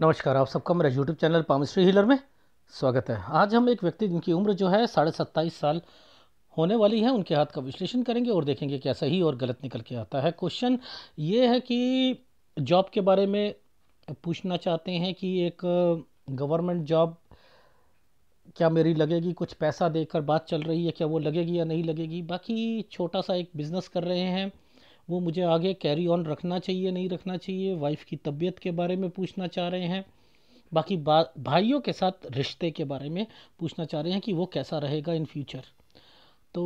नमस्कार आप सबका मेरा यूट्यूब चैनल पामिस्ट्री हीलर में स्वागत है आज हम एक व्यक्ति जिनकी उम्र जो है साढ़े सत्ताईस साल होने वाली है उनके हाथ का विश्लेषण करेंगे और देखेंगे क्या सही और गलत निकल के आता है क्वेश्चन ये है कि जॉब के बारे में पूछना चाहते हैं कि एक गवर्नमेंट जॉब क्या मेरी लगेगी कुछ पैसा देकर बात चल रही है क्या वो लगेगी या नहीं लगेगी बाकी छोटा सा एक बिज़नेस कर रहे हैं वो मुझे आगे कैरी ऑन रखना चाहिए नहीं रखना चाहिए वाइफ की तबीयत के बारे में पूछना चाह रहे हैं बाकी बा भाइयों के साथ रिश्ते के बारे में पूछना चाह रहे हैं कि वो कैसा रहेगा इन फ्यूचर तो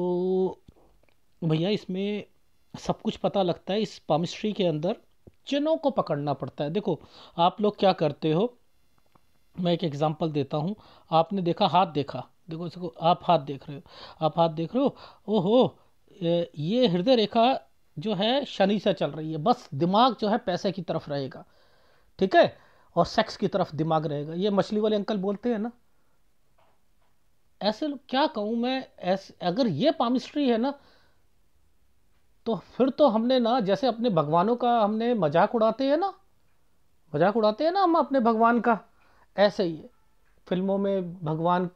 भैया इसमें सब कुछ पता लगता है इस पामिस्ट्री के अंदर चनों को पकड़ना पड़ता है देखो आप लोग क्या करते हो मैं एक एग्ज़ाम्पल देता हूँ आपने देखा हाथ देखा देखो इसको आप हाथ देख रहे हो आप हाथ देख रहे हो ओहो ये हृदय रेखा जो है शनि से चल रही है बस दिमाग जो है पैसे की तरफ रहेगा ठीक है और सेक्स की तरफ दिमाग रहेगा ये मछली वाले अंकल बोलते हैं ना ऐसे लोग क्या कहूं मैं ऐसे अगर ये पामिस्ट्री है ना तो फिर तो हमने ना जैसे अपने भगवानों का हमने मजाक उड़ाते हैं ना मजाक उड़ाते हैं ना हम अपने भगवान का ऐसे ही है फिल्मों में भगवान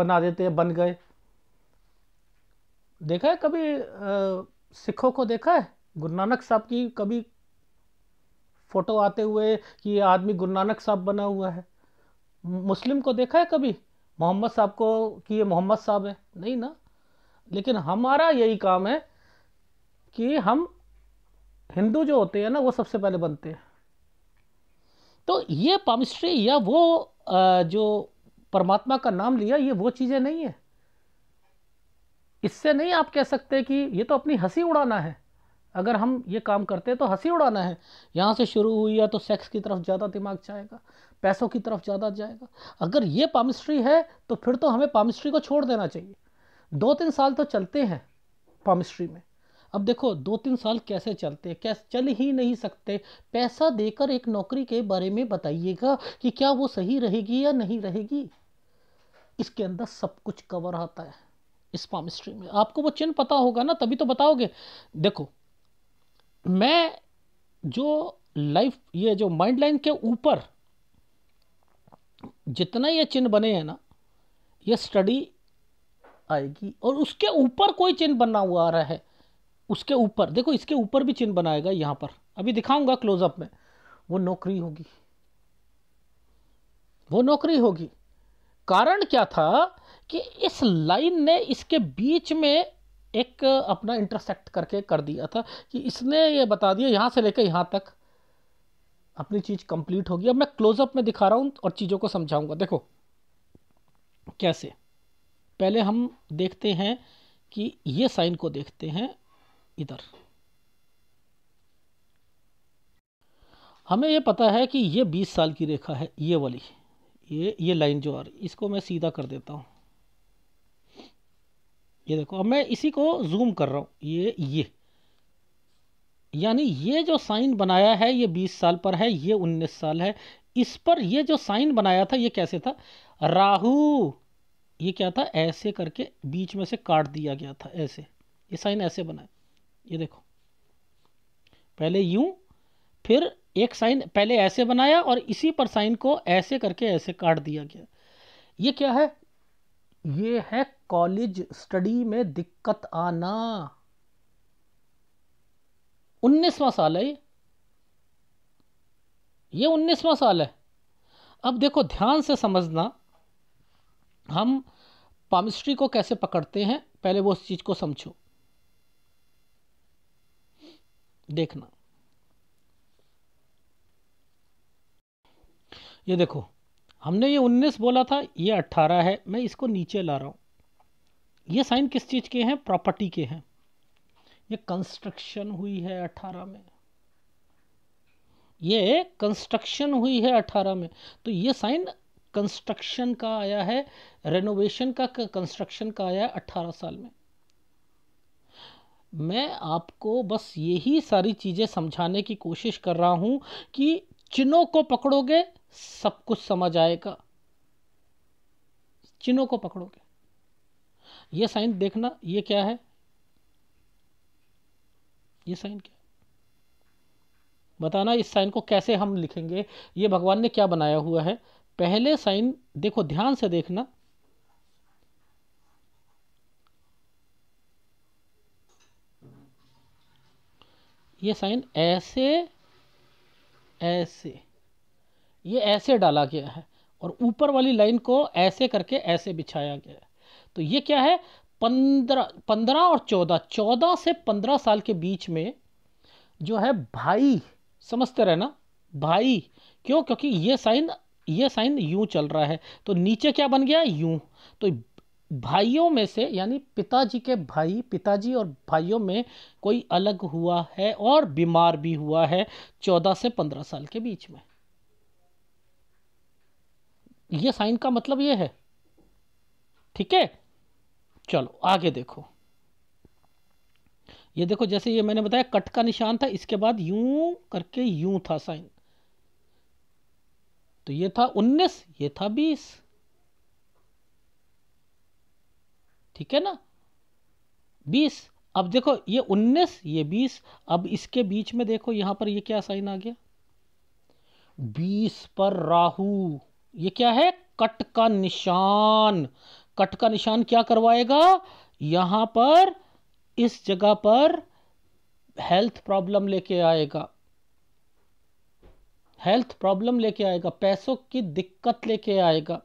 बना देते हैं बन गए देखा है कभी आ, सिखों को देखा है गुरु नानक साहब की कभी फोटो आते हुए कि ये आदमी गुरु नानक साहब बना हुआ है मुस्लिम को देखा है कभी मोहम्मद साहब को कि ये मोहम्मद साहब है नहीं ना लेकिन हमारा यही काम है कि हम हिंदू जो होते हैं ना वो सबसे पहले बनते हैं तो ये पामिस्ट्री या वो जो परमात्मा का नाम लिया ये वो चीज़ें नहीं है इससे नहीं आप कह सकते कि ये तो अपनी हंसी उड़ाना है अगर हम ये काम करते हैं तो हंसी उड़ाना है यहाँ से शुरू हुई है तो सेक्स की तरफ ज़्यादा दिमाग जाएगा पैसों की तरफ ज़्यादा जाएगा अगर ये पामिस्ट्री है तो फिर तो हमें पामिस्ट्री को छोड़ देना चाहिए दो तीन साल तो चलते हैं पामिस्ट्री में अब देखो दो तीन साल कैसे चलते हैं कैसे चल ही नहीं सकते पैसा देकर एक नौकरी के बारे में बताइएगा कि क्या वो सही रहेगी या नहीं रहेगी इसके अंदर सब कुछ कवर आता है स्पाम में आपको वो चिन्ह पता होगा ना तभी तो बताओगे देखो मैं जो लाइफ ये जो माइंड लाइन के ऊपर जितना ये चिन्ह बने हैं ना ये स्टडी आएगी और उसके ऊपर कोई चिन्ह बना हुआ आ रहा है उसके ऊपर देखो इसके ऊपर भी चिन्ह बनाएगा यहाँ पर अभी दिखाऊंगा क्लोजअप में वो नौकरी होगी वो नौकरी होगी कारण क्या था कि इस लाइन ने इसके बीच में एक अपना इंटरसेक्ट करके कर दिया था कि इसने ये बता दिया यहाँ से लेकर यहाँ तक अपनी चीज़ कंप्लीट होगी अब मैं क्लोजअप में दिखा रहा हूँ और चीज़ों को समझाऊंगा देखो कैसे पहले हम देखते हैं कि ये साइन को देखते हैं इधर हमें ये पता है कि ये बीस साल की रेखा है ये वाली ये ये लाइन जो आ रही इसको मैं सीधा कर देता हूँ ये देखो अब मैं इसी को जूम कर रहा हूँ ये ये यानी ये जो साइन बनाया है ये बीस साल पर है ये उन्नीस साल है इस पर ये जो साइन बनाया था ये कैसे था राहु ये क्या था ऐसे करके बीच में से काट दिया गया था ऐसे ये साइन ऐसे बनाया ये देखो पहले यूं फिर एक साइन पहले ऐसे बनाया और इसी पर साइन को ऐसे करके ऐसे काट दिया गया ये क्या है ये है कॉलेज स्टडी में दिक्कत आना उन्नीसवा साल है ये ये साल है अब देखो ध्यान से समझना हम पामिस्ट्री को कैसे पकड़ते हैं पहले वो उस चीज़ को समझो देखना ये देखो हमने ये उन्नीस बोला था ये अट्ठारह है मैं इसको नीचे ला रहा हूं ये साइन किस चीज़ के हैं प्रॉपर्टी के हैं ये कंस्ट्रक्शन हुई है अठारह में ये कंस्ट्रक्शन हुई है अठारह में तो ये साइन कंस्ट्रक्शन का आया है रेनोवेशन का कंस्ट्रक्शन का आया है अट्ठारह साल में मैं आपको बस यही सारी चीज़ें समझाने की कोशिश कर रहा हूं कि चिन्हों को पकड़ोगे सब कुछ समझ आएगा चिन्हों को पकड़ोगे ये साइन देखना ये क्या है ये साइन क्या बताना इस साइन को कैसे हम लिखेंगे ये भगवान ने क्या बनाया हुआ है पहले साइन देखो ध्यान से देखना ये साइन ऐसे ऐसे ये ऐसे डाला गया है और ऊपर वाली लाइन को ऐसे करके ऐसे बिछाया गया है तो ये क्या है पंद्रह पंद्रह और चौदह चौदह से पंद्रह साल के बीच में जो है भाई समझते रहना भाई क्यों क्योंकि ये साइन ये साइन यूं चल रहा है तो नीचे क्या बन गया यूं तो भाइयों में से यानी पिताजी के भाई पिताजी और भाइयों में कोई अलग हुआ है और बीमार भी हुआ है चौदह से पंद्रह साल के बीच में ये साइन का मतलब ये है ठीक है चलो आगे देखो ये देखो जैसे ये मैंने बताया कट का निशान था इसके बाद यूं करके यूं था साइन तो ये था 19 ये था 20 ठीक है ना 20 अब देखो ये 19 ये 20 अब इसके बीच में देखो यहां पर ये क्या साइन आ गया 20 पर राहु ये क्या है कट का निशान कट का निशान क्या करवाएगा यहां पर इस जगह पर हेल्थ प्रॉब्लम लेके आएगा हेल्थ प्रॉब्लम लेके आएगा पैसों की दिक्कत लेके आएगा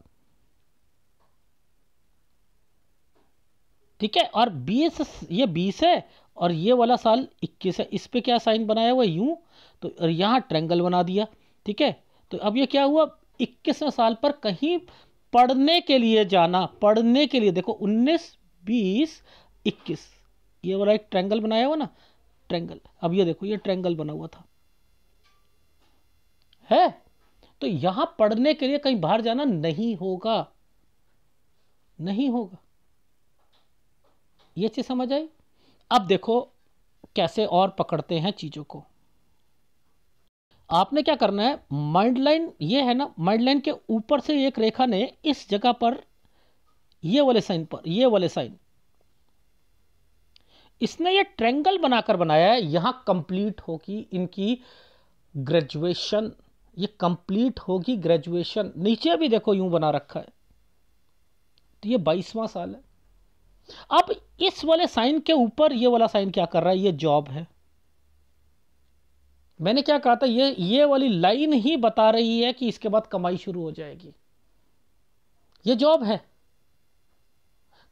ठीक है और बीस ये बीस है और ये वाला साल इक्कीस है इस पे क्या साइन बनाया हुआ यूं तो यहां ट्रेंगल बना दिया ठीक है तो अब ये क्या हुआ इक्कीसवें साल पर कहीं पढ़ने के लिए जाना पढ़ने के लिए देखो उन्नीस बीस इक्कीस ये वाला एक ट्रेंगल बनाया हुआ ना ट्रेंगल अब ये देखो ये ट्रेंगल बना हुआ था है तो यहां पढ़ने के लिए कहीं बाहर जाना नहीं होगा नहीं होगा ये चीज समझ आई अब देखो कैसे और पकड़ते हैं चीजों को आपने क्या करना है माइंड लाइन ये है ना माइंड लाइन के ऊपर से एक रेखा ने इस जगह पर ये वाले साइन पर ये वाले साइन इसने ये ट्रेंगल बनाकर बनाया है यहां कंप्लीट होगी इनकी ग्रेजुएशन ये कंप्लीट होगी ग्रेजुएशन नीचे भी देखो यूं बना रखा है तो ये बाईसवां साल है अब इस वाले साइन के ऊपर ये वाला साइन क्या कर रहा है ये जॉब है मैंने क्या कहा था ये ये वाली लाइन ही बता रही है कि इसके बाद कमाई शुरू हो जाएगी ये जॉब है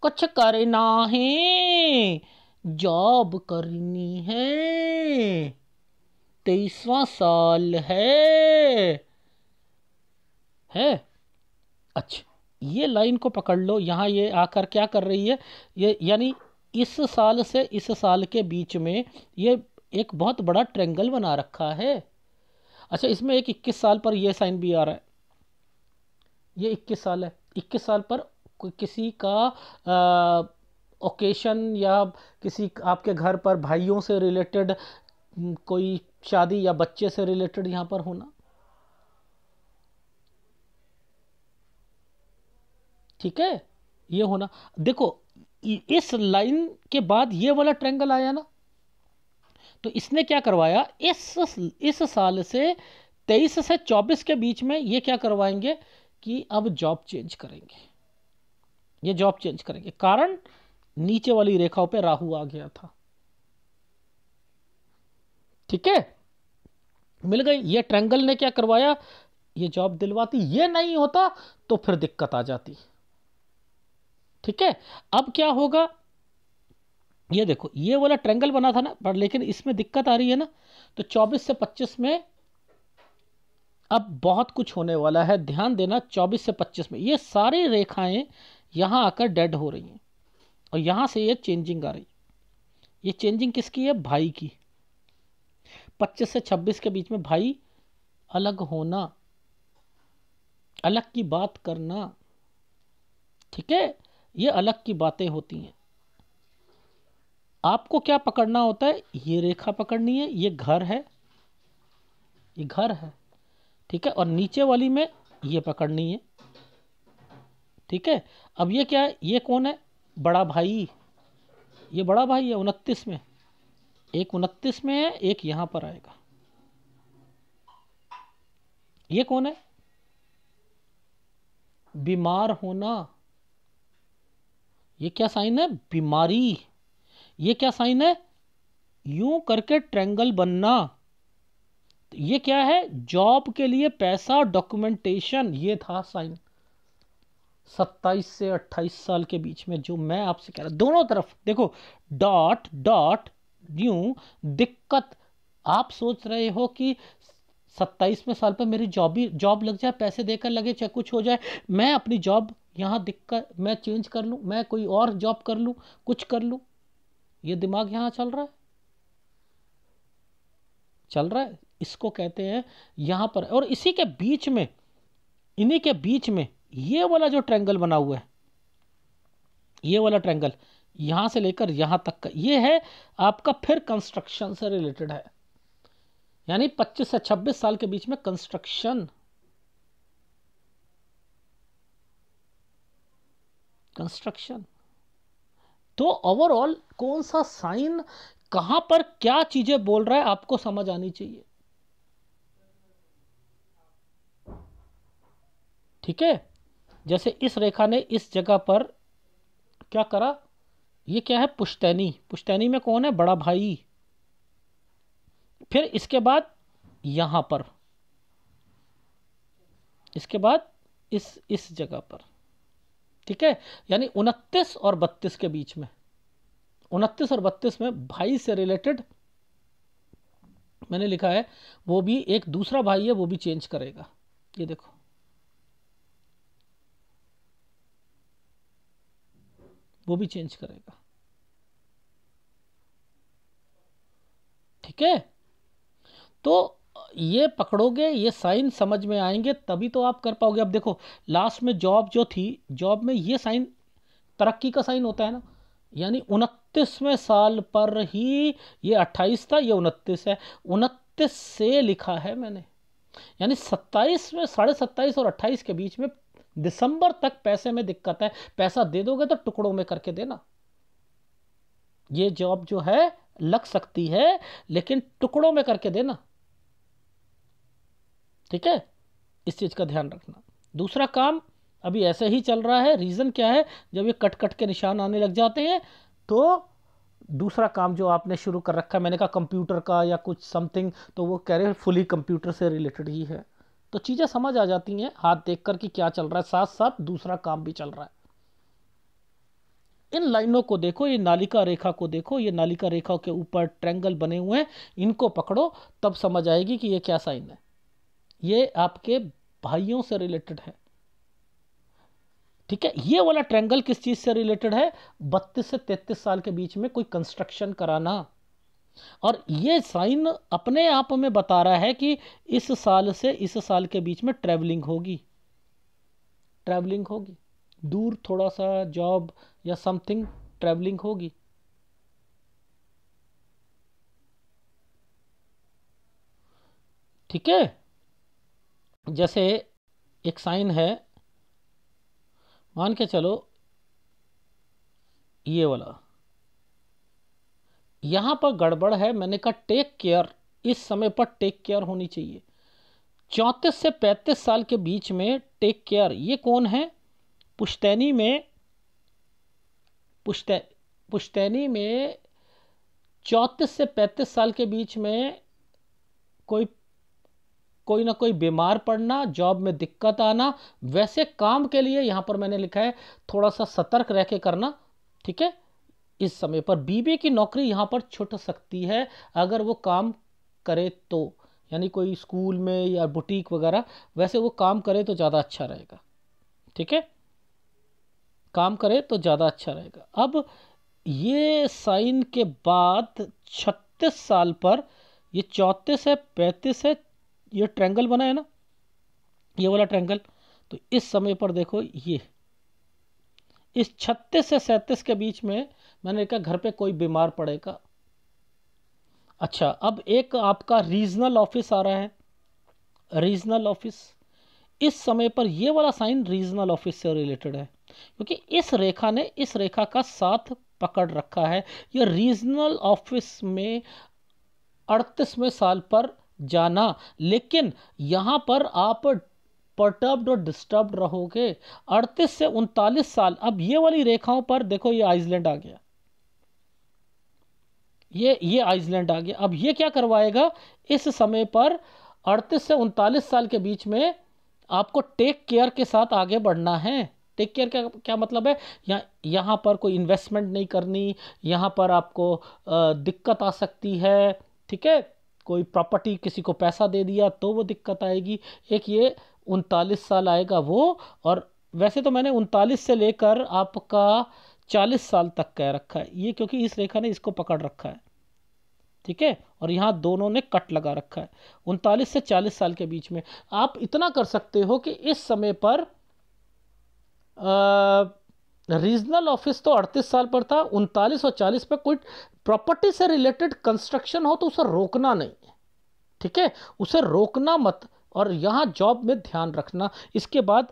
कुछ करना है जॉब करनी है तेईसवा साल है है अच्छा ये लाइन को पकड़ लो यहाँ ये आकर क्या कर रही है ये यानी इस साल से इस साल के बीच में ये एक बहुत बड़ा ट्रेंगल बना रखा है अच्छा इसमें एक इक्कीस साल पर यह साइन भी आ रहा है ये इक्कीस साल है इक्कीस साल पर किसी का ओकेशन या किसी आपके घर पर भाइयों से रिलेटेड कोई शादी या बच्चे से रिलेटेड यहाँ पर होना ठीक है ये होना देखो इस लाइन के बाद ये वाला ट्रेंगल आया ना तो इसने क्या करवाया इस इस साल से तेईस से चौबीस के बीच में ये क्या करवाएंगे कि अब जॉब चेंज करेंगे ये जॉब चेंज करेंगे कारण नीचे वाली रेखाओं पे राहु आ गया था ठीक है मिल गई ये ट्रेंगल ने क्या करवाया ये जॉब दिलवाती ये नहीं होता तो फिर दिक्कत आ जाती ठीक है अब क्या होगा ये देखो ये वाला ट्रेंगल बना था ना पर लेकिन इसमें दिक्कत आ रही है ना तो 24 से 25 में अब बहुत कुछ होने वाला है ध्यान देना 24 से 25 में ये सारी रेखाएं यहां आकर डेड हो रही हैं और यहां से ये चेंजिंग आ रही है ये चेंजिंग किसकी है भाई की 25 से 26 के बीच में भाई अलग होना अलग की बात करना ठीक है ये अलग की बातें होती हैं आपको क्या पकड़ना होता है ये रेखा पकड़नी है ये घर है ये घर है ठीक है और नीचे वाली में ये पकड़नी है ठीक है अब ये क्या है ये कौन है बड़ा भाई ये बड़ा भाई है उनतीस में एक उनतीस में है एक यहां पर आएगा ये कौन है बीमार होना ये क्या साइन है बीमारी ये क्या साइन है यूं करके ट्रैंगल बनना ये क्या है जॉब के लिए पैसा डॉक्यूमेंटेशन ये था साइन सत्ताईस से अट्ठाईस साल के बीच में जो मैं आपसे कह रहा दोनों तरफ देखो डॉट डॉट यूं दिक्कत आप सोच रहे हो कि सत्ताईसवें साल पर मेरी जॉब ही जॉब लग जाए पैसे देकर लगे चाहे कुछ हो जाए मैं अपनी जॉब यहाँ दिक्कत मैं चेंज कर लूँ मैं कोई और जॉब कर लूँ कुछ कर लूँ ये दिमाग यहाँ चल रहा है चल रहा है इसको कहते हैं यहाँ पर और इसी के बीच में इन्हीं के बीच में ये वाला जो ट्रैंगल बना हुआ है ये वाला ट्रैंगल यहाँ से लेकर यहाँ तक का ये है आपका फिर कंस्ट्रक्शन से रिलेटेड है यानी 25 से 26 साल के बीच में कंस्ट्रक्शन कंस्ट्रक्शन तो ओवरऑल कौन सा साइन कहां पर क्या चीज़ें बोल रहा है आपको समझ आनी चाहिए ठीक है जैसे इस रेखा ने इस जगह पर क्या करा ये क्या है पुश्तैनी पुश्तैनी में कौन है बड़ा भाई फिर इसके बाद यहां पर इसके बाद इस इस जगह पर ठीक है यानी उनतीस और बत्तीस के बीच में उनतीस और बत्तीस में भाई से रिलेटेड मैंने लिखा है वो भी एक दूसरा भाई है वो भी चेंज करेगा ये देखो वो भी चेंज करेगा ठीक है तो ये पकड़ोगे ये साइन समझ में आएंगे तभी तो आप कर पाओगे अब देखो लास्ट में जॉब जो थी जॉब में ये साइन तरक्की का साइन होता है ना यानी उनतीसवें साल पर ही ये अट्ठाईस था ये उनतीस है उनतीस से लिखा है मैंने यानी सत्ताईस में साढ़े सत्ताईस और अट्ठाईस के बीच में दिसंबर तक पैसे में दिक्कत है पैसा दे दोगे तो टुकड़ों में करके देना ये जॉब जो है लग सकती है लेकिन टुकड़ों में करके देना ठीक है इस चीज़ का ध्यान रखना दूसरा काम अभी ऐसे ही चल रहा है रीज़न क्या है जब ये कट कट के निशान आने लग जाते हैं तो दूसरा काम जो आपने शुरू कर रखा है मैंने कहा कंप्यूटर का या कुछ समथिंग तो वो कह रहे हैं फुली कंप्यूटर से रिलेटेड ही है तो चीज़ें समझ आ जाती हैं हाथ देख कर कि क्या चल रहा है साथ साथ दूसरा काम भी चल रहा है इन लाइनों को देखो ये नालिका रेखा को देखो ये नालिका रेखा के ऊपर ट्रैंगल बने हुए हैं इनको पकड़ो तब समझ आएगी कि ये क्या साइन है ये आपके भाइयों से रिलेटेड है ठीक है ये वाला ट्रेंगल किस चीज़ से रिलेटेड है बत्तीस से तैतीस साल के बीच में कोई कंस्ट्रक्शन कराना और ये साइन अपने आप में बता रहा है कि इस साल से इस साल के बीच में ट्रेवलिंग होगी ट्रैवलिंग होगी दूर थोड़ा सा जॉब या समथिंग ट्रेवलिंग होगी ठीक है जैसे एक साइन है मान के चलो ये वाला यहाँ पर गड़बड़ है मैंने कहा टेक केयर इस समय पर टेक केयर होनी चाहिए चौंतीस से पैंतीस साल के बीच में टेक केयर ये कौन है पुश्तैनी में पुश्तै पुश्तैनी में चौंतीस से पैंतीस साल के बीच में कोई कोई ना कोई बीमार पड़ना जॉब में दिक्कत आना वैसे काम के लिए यहाँ पर मैंने लिखा है थोड़ा सा सतर्क रह के करना ठीक है इस समय पर बीबी की नौकरी यहाँ पर छुट सकती है अगर वो काम करे तो यानी कोई स्कूल में या बुटीक वगैरह वैसे वो काम करे तो ज़्यादा अच्छा रहेगा ठीक है काम करे तो ज़्यादा अच्छा रहेगा अब ये साइन के बाद छत्तीस साल पर ये चौंतीस है पैंतीस है ये ट्रैंगल बना है ना ये वाला ट्रैंगल तो इस समय पर देखो ये इस छत्तीस से सैंतीस के बीच में मैंने देखा घर पे कोई बीमार पड़ेगा अच्छा अब एक आपका रीजनल ऑफिस आ रहा है रीजनल ऑफिस इस समय पर ये वाला साइन रीजनल ऑफिस से रिलेटेड है क्योंकि इस रेखा ने इस रेखा का साथ पकड़ रखा है ये रीजनल ऑफिस में अड़तीसवें साल पर जाना लेकिन यहाँ पर आप परटर्ब्ड और डिस्टर्ब रहोगे 38 से उनतालीस साल अब ये वाली रेखाओं पर देखो ये आइसलैंड आ गया ये ये आइसलैंड आ गया अब ये क्या करवाएगा इस समय पर 38 से उनतालीस साल के बीच में आपको टेक केयर के साथ आगे बढ़ना है टेक केयर का क्या मतलब है यहाँ यहाँ पर कोई इन्वेस्टमेंट नहीं करनी यहाँ पर आपको दिक्कत आ सकती है ठीक है कोई प्रॉपर्टी किसी को पैसा दे दिया तो वो दिक्कत आएगी एक ये उनतालीस साल आएगा वो और वैसे तो मैंने उनतालीस से लेकर आपका चालीस साल तक कह रखा है ये क्योंकि इस रेखा ने इसको पकड़ रखा है ठीक है और यहाँ दोनों ने कट लगा रखा है उनतालीस से चालीस साल के बीच में आप इतना कर सकते हो कि इस समय पर आ, रीजनल ऑफिस तो 38 साल पर था उनतालीस और 40 पर कोई प्रॉपर्टी से रिलेटेड कंस्ट्रक्शन हो तो उसे रोकना नहीं ठीक है उसे रोकना मत और यहाँ जॉब में ध्यान रखना इसके बाद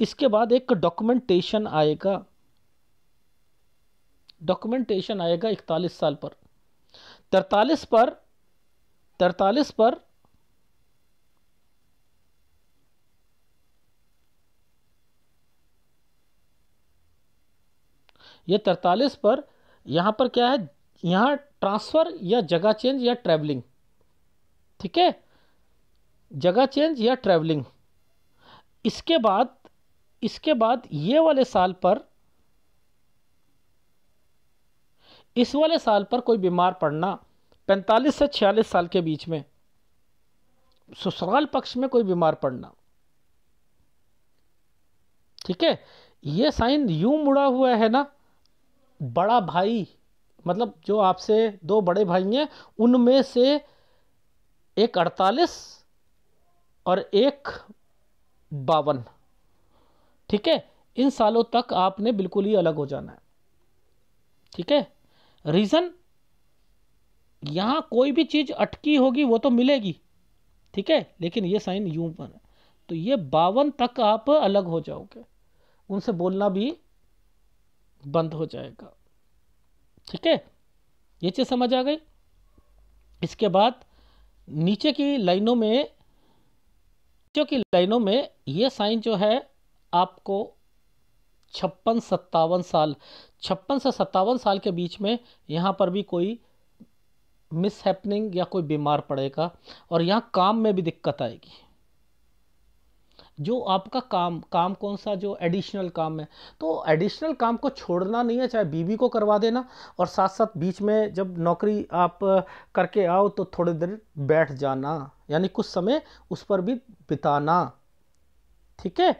इसके बाद एक डॉक्यूमेंटेशन आएगा डॉक्यूमेंटेशन आएगा इकतालीस साल पर 43 पर 43 पर ये तरतालीस पर यहाँ पर क्या है यहाँ ट्रांसफ़र या जगह चेंज या ट्रैवलिंग ठीक है जगह चेंज या ट्रैवलिंग इसके बाद इसके बाद ये वाले साल पर इस वाले साल पर कोई बीमार पड़ना 45 से 46 साल के बीच में ससुराल पक्ष में कोई बीमार पड़ना ठीक है ये साइन यूं मुड़ा हुआ है ना बड़ा भाई मतलब जो आपसे दो बड़े भाई हैं उनमें से एक अड़तालीस और एक बावन ठीक है इन सालों तक आपने बिल्कुल ही अलग हो जाना है ठीक है रीज़न यहां कोई भी चीज़ अटकी होगी वो तो मिलेगी ठीक है लेकिन ये साइन यू पर है तो ये बावन तक आप अलग हो जाओगे उनसे बोलना भी बंद हो जाएगा ठीक है ये चीज़ समझ आ गई इसके बाद नीचे की लाइनों में नीचे की लाइनों में ये साइन जो है आपको छप्पन सत्तावन साल छप्पन से सत्तावन साल के बीच में यहाँ पर भी कोई मिस हैपनिंग या कोई बीमार पड़ेगा और यहाँ काम में भी दिक्कत आएगी जो आपका काम काम कौन सा जो एडिशनल काम है तो एडिशनल काम को छोड़ना नहीं है चाहे बीवी को करवा देना और साथ साथ बीच में जब नौकरी आप करके आओ तो थोड़ी देर बैठ जाना यानी कुछ समय उस पर भी बिताना ठीक है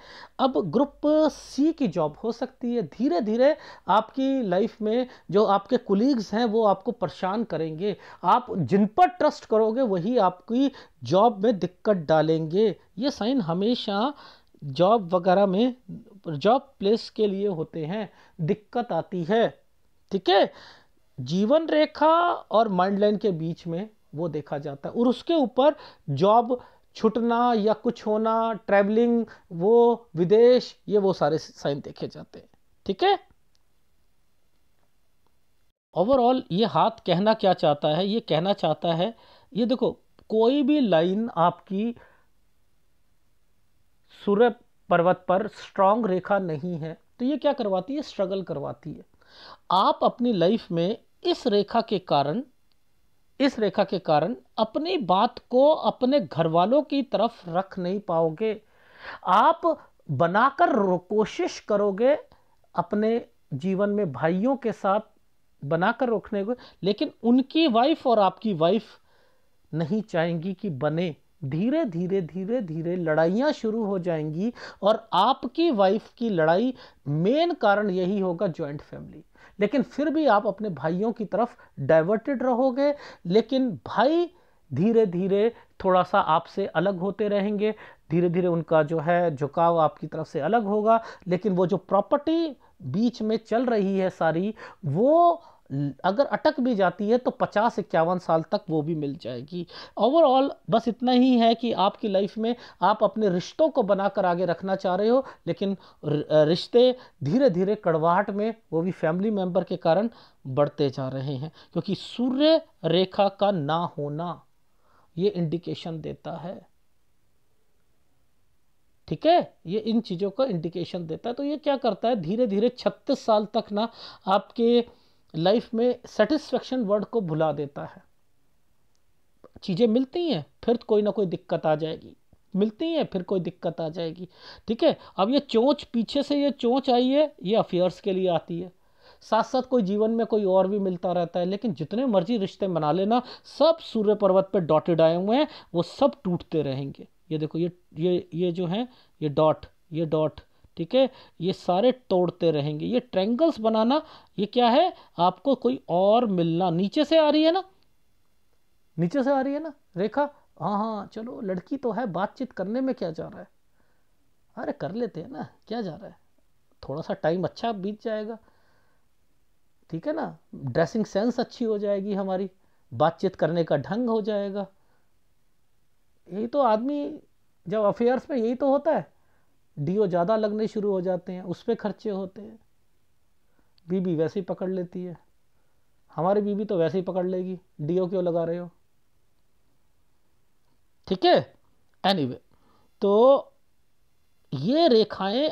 अब ग्रुप सी की जॉब हो सकती है धीरे धीरे आपकी लाइफ में जो आपके कुलीग्स हैं वो आपको परेशान करेंगे आप जिन पर ट्रस्ट करोगे वही आपकी जॉब में दिक्कत डालेंगे ये साइन हमेशा जॉब वगैरह में जॉब प्लेस के लिए होते हैं दिक्कत आती है ठीक है जीवन रेखा और माइंड लाइन के बीच में वो देखा जाता है और उसके ऊपर जॉब छुटना या कुछ होना ट्रैवलिंग वो विदेश ये वो सारे साइन देखे जाते हैं ठीक है ओवरऑल ये हाथ कहना क्या चाहता है ये कहना चाहता है ये देखो कोई भी लाइन आपकी सूर्य पर्वत पर स्ट्रांग रेखा नहीं है तो ये क्या करवाती है स्ट्रगल करवाती है आप अपनी लाइफ में इस रेखा के कारण इस रेखा के कारण अपनी बात को अपने घर वालों की तरफ रख नहीं पाओगे आप बनाकर कोशिश करोगे अपने जीवन में भाइयों के साथ बनाकर रोकने को लेकिन उनकी वाइफ और आपकी वाइफ नहीं चाहेंगी कि बने धीरे धीरे धीरे धीरे लड़ाइयाँ शुरू हो जाएंगी और आपकी वाइफ की लड़ाई मेन कारण यही होगा जॉइंट फैमिली लेकिन फिर भी आप अपने भाइयों की तरफ डाइवर्टेड रहोगे लेकिन भाई धीरे धीरे थोड़ा सा आपसे अलग होते रहेंगे धीरे धीरे उनका जो है झुकाव आपकी तरफ से अलग होगा लेकिन वो जो प्रॉपर्टी बीच में चल रही है सारी वो अगर अटक भी जाती है तो पचास इक्यावन साल तक वो भी मिल जाएगी ओवरऑल बस इतना ही है कि आपकी लाइफ में आप अपने रिश्तों को बनाकर आगे रखना चाह रहे हो लेकिन रिश्ते धीरे धीरे कड़वाहट में वो भी फैमिली मेम्बर के कारण बढ़ते जा रहे हैं क्योंकि सूर्य रेखा का ना होना ये इंडिकेशन देता है ठीक है ये इन चीज़ों का इंडिकेशन देता है तो ये क्या करता है धीरे धीरे छत्तीस साल तक ना आपके लाइफ में सेटिस्फेक्शन वर्ड को भुला देता है चीज़ें मिलती हैं फिर तो कोई ना कोई दिक्कत आ जाएगी मिलती हैं फिर कोई दिक्कत आ जाएगी ठीक है अब ये चोंच पीछे से ये चोंच आई है ये अफेयर्स के लिए आती है साथ साथ कोई जीवन में कोई और भी मिलता रहता है लेकिन जितने मर्जी रिश्ते बना लेना सब सूर्य पर्वत पे डॉटेड आए हुए हैं वो सब टूटते रहेंगे ये देखो ये ये ये जो है ये डॉट ये डॉट ठीक है ये सारे तोड़ते रहेंगे ये ट्रैंगल्स बनाना ये क्या है आपको कोई और मिलना नीचे से आ रही है ना नीचे से आ रही है ना रेखा हाँ हाँ चलो लड़की तो है बातचीत करने में क्या जा रहा है अरे कर लेते हैं ना क्या जा रहा है थोड़ा सा टाइम अच्छा बीत जाएगा ठीक है ना ड्रेसिंग सेंस अच्छी हो जाएगी हमारी बातचीत करने का ढंग हो जाएगा यही तो आदमी जब अफेयर्स में यही तो होता है डीओ ज़्यादा लगने शुरू हो जाते हैं उस पर खर्चे होते हैं बीबी वैसे ही पकड़ लेती है हमारी बीबी तो वैसे ही पकड़ लेगी डीओ क्यों लगा रहे हो ठीक है एनीवे तो ये रेखाएं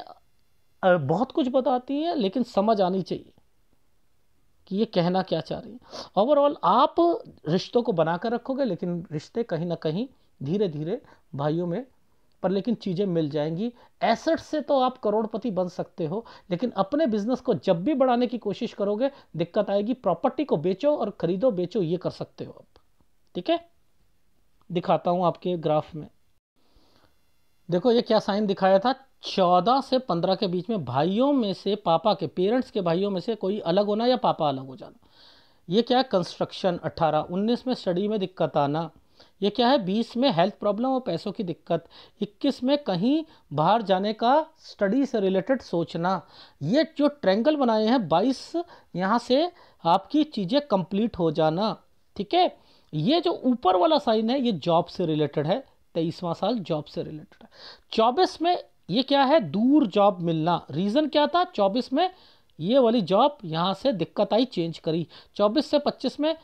बहुत कुछ बताती हैं लेकिन समझ आनी चाहिए कि ये कहना क्या चाह रही है ओवरऑल आप रिश्तों को बना कर रखोगे लेकिन रिश्ते कहीं ना कहीं धीरे धीरे भाइयों में पर लेकिन चीज़ें मिल जाएंगी एसेट से तो आप करोड़पति बन सकते हो लेकिन अपने बिजनेस को जब भी बढ़ाने की कोशिश करोगे दिक्कत आएगी प्रॉपर्टी को बेचो और खरीदो बेचो ये कर सकते हो आप ठीक है दिखाता हूँ आपके ग्राफ में देखो ये क्या साइन दिखाया था चौदह से पंद्रह के बीच में भाइयों में से पापा के पेरेंट्स के भाइयों में से कोई अलग होना या पापा अलग हो जाना ये क्या है कंस्ट्रक्शन अट्ठारह उन्नीस में स्टडी में दिक्कत आना ये क्या है बीस में हेल्थ प्रॉब्लम और पैसों की दिक्कत इक्कीस में कहीं बाहर जाने का स्टडी से रिलेटेड सोचना ये जो ट्रेंगल बनाए हैं बाईस यहाँ से आपकी चीज़ें कंप्लीट हो जाना ठीक है ये जो ऊपर वाला साइन है ये जॉब से रिलेटेड है तेईसवां साल जॉब से रिलेटेड है चौबीस में ये क्या है दूर जॉब मिलना रीज़न क्या था चौबीस में ये वाली जॉब यहाँ से दिक्कत आई चेंज करी चौबीस से पच्चीस में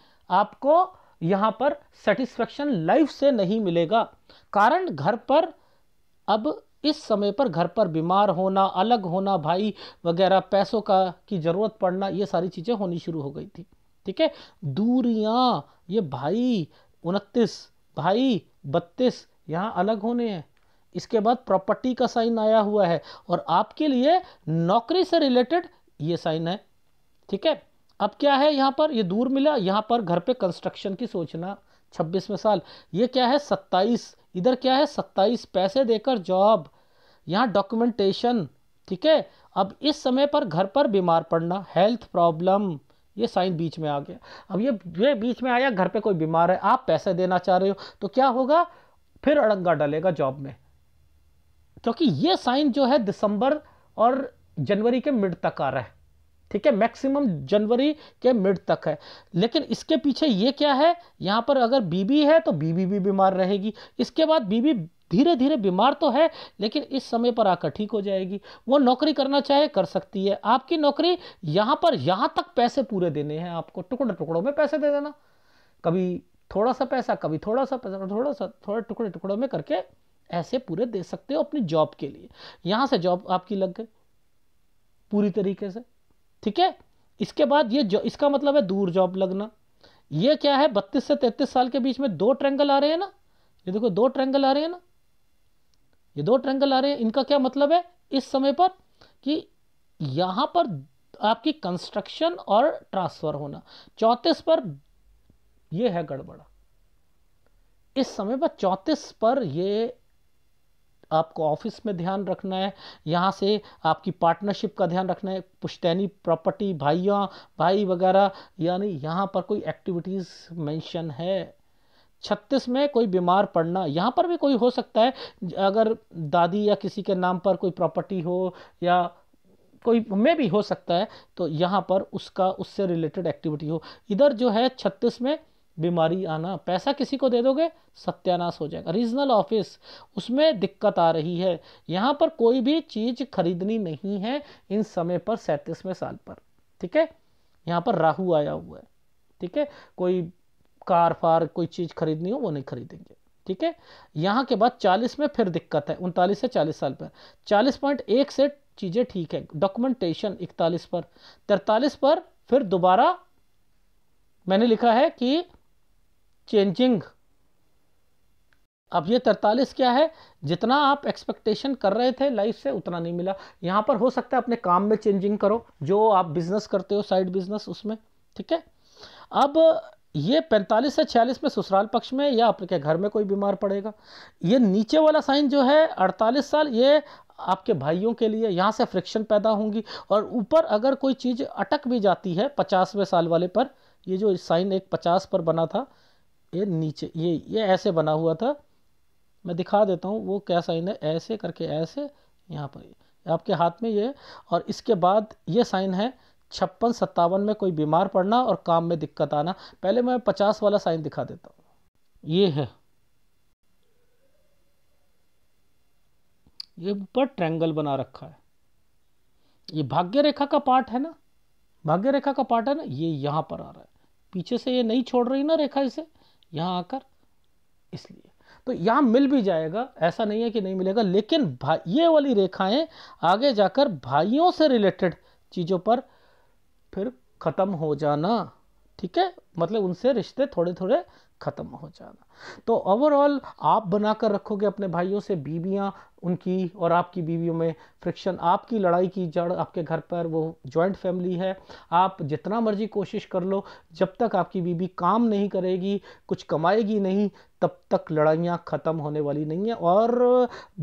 आपको यहाँ पर सेटिस्फेक्शन लाइफ से नहीं मिलेगा कारण घर पर अब इस समय पर घर पर बीमार होना अलग होना भाई वगैरह पैसों का की ज़रूरत पड़ना ये सारी चीज़ें होनी शुरू हो गई थी ठीक है दूरियाँ ये भाई उनतीस भाई बत्तीस यहाँ अलग होने हैं इसके बाद प्रॉपर्टी का साइन आया हुआ है और आपके लिए नौकरी से रिलेटेड ये साइन है ठीक है अब क्या है यहाँ पर ये दूर मिला यहाँ पर घर पे कंस्ट्रक्शन की सोचना छब्बीसवें साल ये क्या है सत्ताईस इधर क्या है सत्ताईस पैसे देकर जॉब यहाँ डॉक्यूमेंटेशन ठीक है अब इस समय पर घर पर बीमार पड़ना हेल्थ प्रॉब्लम ये साइन बीच में आ गया अब ये ये बीच में आया घर पे कोई बीमार है आप पैसे देना चाह रहे हो तो क्या होगा फिर अड़ंगा डलेगा जॉब में क्योंकि ये साइन जो है दिसंबर और जनवरी के मिड तक आ रहा है ठीक है मैक्सिमम जनवरी के मिड तक है लेकिन इसके पीछे ये क्या है यहाँ पर अगर बीबी है तो बीबी भी बीमार रहेगी इसके बाद बीबी धीरे धीरे बीमार तो है लेकिन इस समय पर आकर ठीक हो जाएगी वो नौकरी करना चाहे कर सकती है आपकी नौकरी यहाँ पर यहाँ तक पैसे पूरे देने हैं आपको टुकड़े टुकड़ों में पैसे दे देना कभी थोड़ा सा पैसा कभी थोड़ा सा पैसा थोड़ा सा थोड़े टुकड़े टुकड़ों में करके ऐसे पूरे दे सकते हो अपनी जॉब के लिए यहाँ से जॉब आपकी लग गई पूरी तरीके से ठीक है इसके बाद ये जो इसका मतलब है दूर जॉब लगना ये क्या है बत्तीस से तैंतीस साल के बीच में दो ट्रैंगल आ रहे हैं ना ये देखो दो ट्रैंगल आ रहे हैं ना ये दो ट्रैंगल आ रहे हैं इनका क्या मतलब है इस समय पर कि यहाँ पर आपकी कंस्ट्रक्शन और ट्रांसफर होना चौंतीस पर यह है गड़बड़ा इस समय पर चौंतीस पर यह आपको ऑफिस में ध्यान रखना है यहाँ से आपकी पार्टनरशिप का ध्यान रखना है पुश्तैनी प्रॉपर्टी भाइयों भाई वगैरह यानी यहाँ पर कोई एक्टिविटीज़ मेंशन है छत्तीस में कोई बीमार पड़ना यहाँ पर भी कोई हो सकता है अगर दादी या किसी के नाम पर कोई प्रॉपर्टी हो या कोई में भी हो सकता है तो यहाँ पर उसका उससे रिलेटेड एक्टिविटी हो इधर जो है छत्तीस में बीमारी आना पैसा किसी को दे दोगे सत्यानाश हो जाएगा रीजनल ऑफिस उसमें दिक्कत आ रही है यहाँ पर कोई भी चीज़ खरीदनी नहीं है इन समय पर सैंतीसवें साल पर ठीक है यहाँ पर राहु आया हुआ है ठीक है कोई कार फार कोई चीज़ खरीदनी हो वो नहीं खरीदेंगे ठीक है यहाँ के बाद चालीस में फिर दिक्कत है उनतालीस से चालीस साल पर चालीस पॉइंट एक से चीज़ें ठीक है डॉक्यूमेंटेशन इकतालीस पर तैतालीस पर फिर दोबारा मैंने लिखा है कि चेंजिंग अब ये तरतालीस क्या है जितना आप एक्सपेक्टेशन कर रहे थे लाइफ से उतना नहीं मिला यहां पर हो सकता है अपने काम में चेंजिंग करो जो आप बिजनेस करते हो साइड बिजनेस उसमें ठीक है अब ये 45 से 46 में ससुराल पक्ष में या आपके घर में कोई बीमार पड़ेगा ये नीचे वाला साइन जो है 48 साल ये आपके भाइयों के लिए यहाँ से फ्रिक्शन पैदा होंगी और ऊपर अगर कोई चीज़ अटक भी जाती है पचासवें साल वाले पर ये जो साइन एक पचास पर बना था ये नीचे ये ये ऐसे बना हुआ था मैं दिखा देता हूँ वो क्या साइन है ऐसे करके ऐसे यहाँ पर आपके हाथ में ये और इसके बाद ये साइन है छप्पन सत्तावन में कोई बीमार पड़ना और काम में दिक्कत आना पहले मैं पचास वाला साइन दिखा देता हूँ ये है ये ऊपर ट्रैंगल बना रखा है ये भाग्य रेखा का पार्ट है ना भाग्य रेखा का पार्ट है ना ये यहाँ पर आ रहा है पीछे से ये नहीं छोड़ रही ना रेखा इसे यहाँ आकर इसलिए तो यहाँ मिल भी जाएगा ऐसा नहीं है कि नहीं मिलेगा लेकिन ये वाली रेखाएं आगे जाकर भाइयों से रिलेटेड चीज़ों पर फिर ख़त्म हो जाना ठीक है मतलब उनसे रिश्ते थोड़े थोड़े ख़त्म हो जाना तो ओवरऑल आप बनाकर रखोगे अपने भाइयों से बीवियाँ उनकी और आपकी बीवियों में फ्रिक्शन आपकी लड़ाई की जड़ आपके घर पर वो जॉइंट फैमिली है आप जितना मर्जी कोशिश कर लो जब तक आपकी बीवी काम नहीं करेगी कुछ कमाएगी नहीं तब तक लड़ाइयाँ ख़त्म होने वाली नहीं है और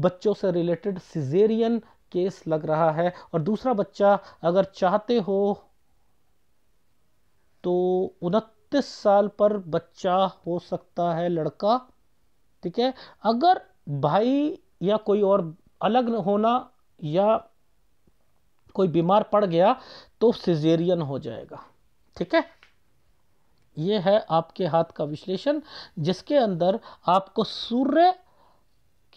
बच्चों से रिलेटेड सिजेरियन केस लग रहा है और दूसरा बच्चा अगर चाहते हो तो उनत बत्तीस साल पर बच्चा हो सकता है लड़का ठीक है अगर भाई या कोई और अलग होना या कोई बीमार पड़ गया तो सिजेरियन हो जाएगा ठीक है यह है आपके हाथ का विश्लेषण जिसके अंदर आपको सूर्य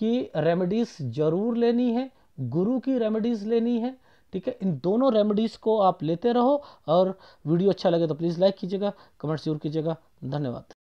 की रेमेडीज जरूर लेनी है गुरु की रेमेडीज लेनी है ठीक है इन दोनों रेमेडीज़ को आप लेते रहो और वीडियो अच्छा लगे तो प्लीज़ लाइक कीजिएगा कमेंट जरूर कीजिएगा धन्यवाद